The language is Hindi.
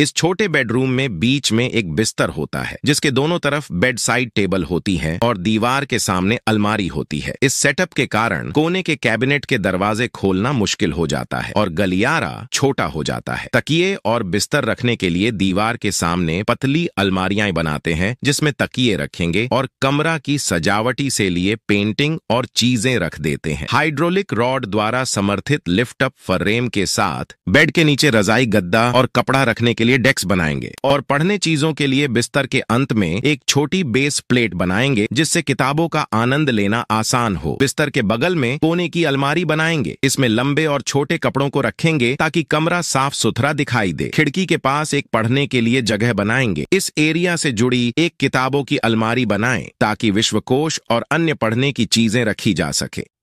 इस छोटे बेडरूम में बीच में एक बिस्तर होता है जिसके दोनों तरफ बेड साइड टेबल होती है और दीवार के सामने अलमारी होती है इस सेटअप के कारण कोने के कैबिनेट के दरवाजे खोलना मुश्किल हो जाता है और गलियारा छोटा हो जाता है तकिए और बिस्तर रखने के लिए दीवार के सामने पतली अलमारियां बनाते हैं जिसमें तकिए रखेंगे और कमरा की सजावटी से लिए पेंटिंग और चीजें रख देते हैं हाइड्रोलिक रॉड द्वारा समर्थित लिफ्टअप फर्रेम के साथ बेड के नीचे रजाई गद्दा और कपड़ा रखने के लिए डेस्क बनाएंगे और पढ़ने चीजों के लिए बिस्तर के अंत में एक छोटी बेस प्लेट बनाएंगे जिससे किताबों का आनंद लेना आसान हो बिस्तर के बगल में कोने की अलमारी बनाएंगे इसमें लंबे और छोटे कपड़ों को रखेंगे ताकि कमरा साफ सुथरा दिखाई दे खिड़की के पास एक पढ़ने के लिए जगह बनाएंगे इस एरिया से जुड़ी एक किताबों की अलमारी बनाएं ताकि विश्वकोश और अन्य पढ़ने की चीजें रखी जा सके